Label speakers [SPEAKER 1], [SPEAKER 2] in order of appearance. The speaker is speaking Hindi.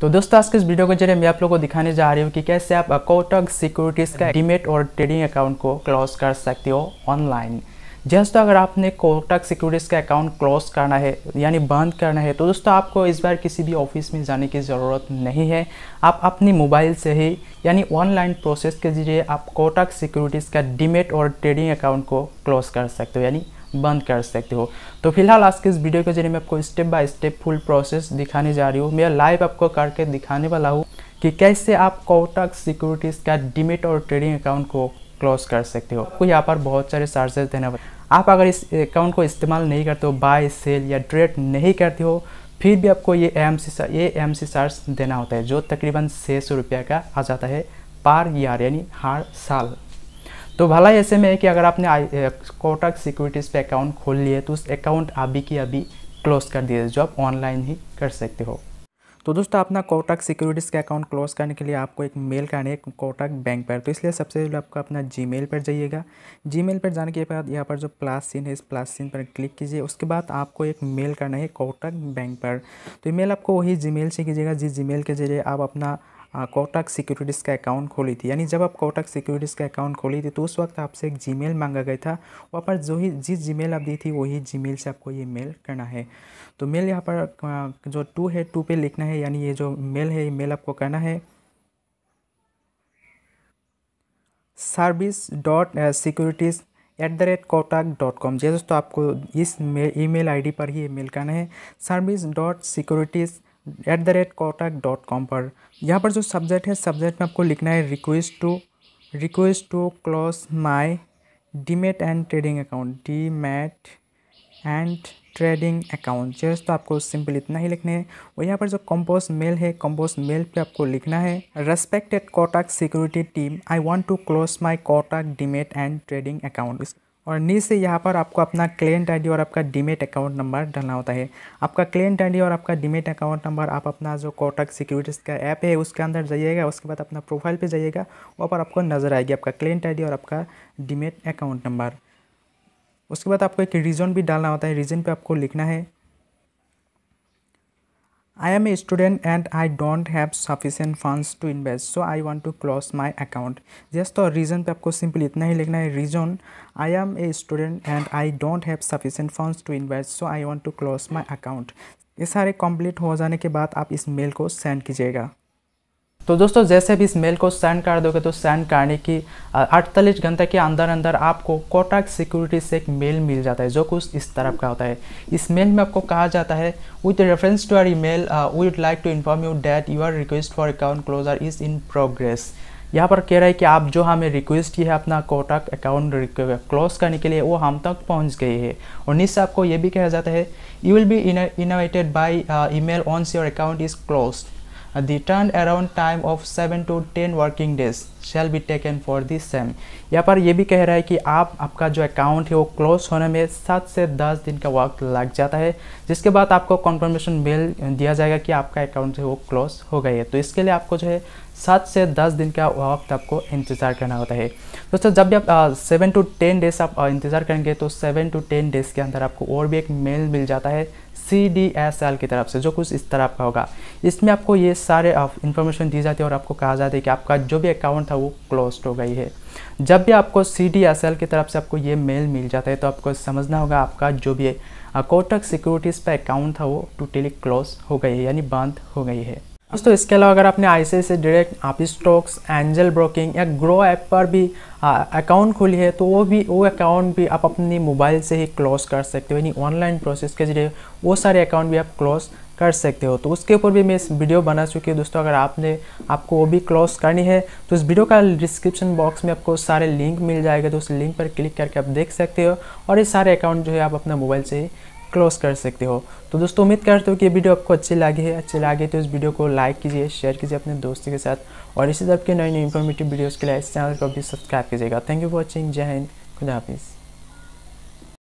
[SPEAKER 1] तो दोस्तों आज के इस वीडियो के जरिए मैं आप लोगों को दिखाने जा रही हूँ कि कैसे आप कोटक सिक्योरिटीज़ का डीमेट और ट्रेडिंग अकाउंट को क्लोज कर सकते हो ऑनलाइन जस्ट तो अगर आपने कोटक सिक्योरिटीज़ का अकाउंट क्लोज करना है यानी बंद करना है तो दोस्तों आपको इस बार किसी भी ऑफिस में जाने की ज़रूरत नहीं है आप अपने मोबाइल से ही यानी ऑनलाइन प्रोसेस के जरिए आप कोटक सिक्योरिटीज़ का डीमेट और ट्रेडिंग अकाउंट को क्लोज कर सकते हो यानी बंद कर सकते हो तो फिलहाल आज के इस वीडियो के जरिए मैं आपको step by step full process दिखाने जा रही हूँ मैं लाइव आपको करके दिखाने वाला हूँ कि कैसे आप कोटक सिक्योरिटीज़ का डिमिट और ट्रेडिंग अकाउंट को क्लोज कर सकते हो आपको यहाँ पर बहुत सारे चार्जेस देना वाले आप अगर इस अकाउंट को इस्तेमाल नहीं करते हो बाय सेल या ट्रेड नहीं करते हो फिर भी आपको ये एम सी ये एम सी चार्ज देना होता है जो तकरीबन छः सौ रुपये का आ जाता है पर ईयर यानी हर साल तो भला ऐसे में है कि अगर आपने कोटक सिक्योरिटीज़ पे अकाउंट खोल लिए तो उस अकाउंट अभी की अभी क्लोज कर दिए जो आप ऑनलाइन ही कर सकते हो तो दोस्तों अपना कोटक सिक्योरिटीज़ का अकाउंट क्लोज करने के लिए आपको एक मेल करना है कोटक बैंक पर तो इसलिए सबसे पहले आपको अपना मेल पर जाइएगा मेल पर जाने के बाद यहाँ पर जो प्लस सीन है इस प्लस सीन पर क्लिक कीजिए उसके बाद आपको एक मेल करना है कोटक बैंक पर तो मेल आपको वही मेल से कीजिएगा जिस मेल के जरिए आप अपना कोटक सिक्योरिटीज़ का अकाउंट खोली थी यानी जब आप कोटक सिक्योरिटीज़ का अकाउंट खोली थी तो उस वक्त आपसे एक जीमेल मांगा गया था वहाँ पर जो ही जिस जीमेल आप दी थी वही जीमेल से आपको ये मेल करना है तो मेल यहाँ पर जो टू है टू पे लिखना है यानी ये जो मेल है ये मेल आपको करना है service dot securities at the rate Kotak dot com जैसे दोस्तों आपको इस ई मेल आई डी पर ही मेल करना है service dot securities at the rate Kotak dot com पर यहाँ पर जो सब्जेक्ट है सब्जेक्ट में आपको लिखना है request to request to close my demat and trading account demat and trading account जैसे तो आपको सिंपल इतना ही लिखना है और यहाँ पर जो कंपोज मेल है कंपोज मेल पे आपको लिखना है respected Kotak security team I want to close my d demat and trading account और नीचे यहाँ पर आपको अपना क्लेंट आईडी और आपका डीमेट अकाउंट नंबर डालना होता है आपका क्लेंट आईडी और आपका डीमेट अकाउंट नंबर आप अपना जो कोटक सिक्योरिटीज़ का ऐप है उसके अंदर जाइएगा उसके बाद अपना प्रोफाइल पे जाइएगा वहाँ पर आपको नज़र आएगी आपका क्लेंट आईडी और आपका डीमेट अकाउंट नंबर उसके बाद आपको एक रीजन भी डालना होता है रीजन पर आपको लिखना है I am a student and I don't have sufficient funds to invest so I want to close my account just the reason पे आपको simply इतना ही लिखना है reason I am a student and I don't have sufficient funds to invest so I want to close my account ये सारे complete हो जाने के बाद आप इस mail को send कीजिएगा तो दोस्तों जैसे भी इस मेल को सेंड कर दोगे तो सेंड करने की अड़तालीस घंटे के अंदर अंदर आपको कोटाक सिक्योरिटी से एक मेल मिल जाता है जो कुछ इस तरफ का होता है इस मेल में आपको कहा जाता है with reference to our e mail we would like to inform you that you are request for account closure is in progress यहाँ पर कह रहा है कि आप जो हमें रिक्वेस्ट की है अपना कोटक अकाउंट क्लोज करने के लिए वो हम तक पहुँच गई है और निश्चय आपको ये भी कहा जाता है you will be intimated by e mail once your account is closed the turnaround time of 7 to 10 working days shall be taken for this same यहाँ पर ये भी कह रहा है कि आप आपका जो अकाउंट है वो क्लोज होने में सात से दस दिन का वक्त लग जाता है जिसके बाद आपको कॉन्फर्मेशन मेल दिया जाएगा कि आपका अकाउंट है वो क्लोज हो गई है तो इसके लिए आपको जो है सात से दस दिन का वक्त आपको इंतज़ार करना होता है दोस्तों जब भी आप सेवन टू टेन डेज आप इंतज़ार करेंगे तो सेवन टू टेन डेज़ के अंदर आपको और भी एक मेल मिल जाता है सी डी एस एल की तरफ से जो कुछ इस तरह का होगा इसमें आपको ये सारे इन्फॉर्मेशन दी जाती है और आपको कहा जाता है कि आपका जो भी अकाउंट था था वो क्लोज्ड हो गई है जब भी आपको सी डी एस एल की तरफ से आपको ये मेल मिल जाता है तो आपको समझना होगा आपका जो भी कोटक सिक्योरिटीज़ पर अकाउंट था वो टोटली क्लोज हो गई है यानी बंद हो गई है दोस्तों इसके अलावा अगर आपने आई से डायरेक्ट आप स्टॉक्स एंजल ब्रोकिंग या ग्रो ऐप पर भी अकाउंट खोली है तो वो भी वो अकाउंट भी आप अपने मोबाइल से ही क्लोज कर सकते हो यानी ऑनलाइन प्रोसेस के जरिए वो सारे अकाउंट भी आप क्लोज कर सकते हो तो उसके ऊपर भी मैं इस वीडियो बना चुकी हूँ दोस्तों अगर आपने आपको वो भी क्लोज करनी है तो इस वीडियो का डिस्क्रिप्शन बॉक्स में आपको सारे लिंक मिल जाएगा तो उस लिंक पर क्लिक करके आप देख सकते हो और ये सारे अकाउंट जो है आप अपना मोबाइल से ही क्लोज कर सकते हो तो दोस्तों उम्मीद करते हो कि वीडियो आपको अच्छी लगी है अच्छी लगी तो इस वीडियो को लाइक कीजिए शेयर कीजिए अपने दोस्तों के साथ और इसी तरह के नई नई इन्फॉर्मेटिव वीडियोज़ के लिए इस चैनल को भी सब्सक्राइब कीजिएगा थैंक यू फॉर वॉचिंग जय हिंद खुदा हाफिज़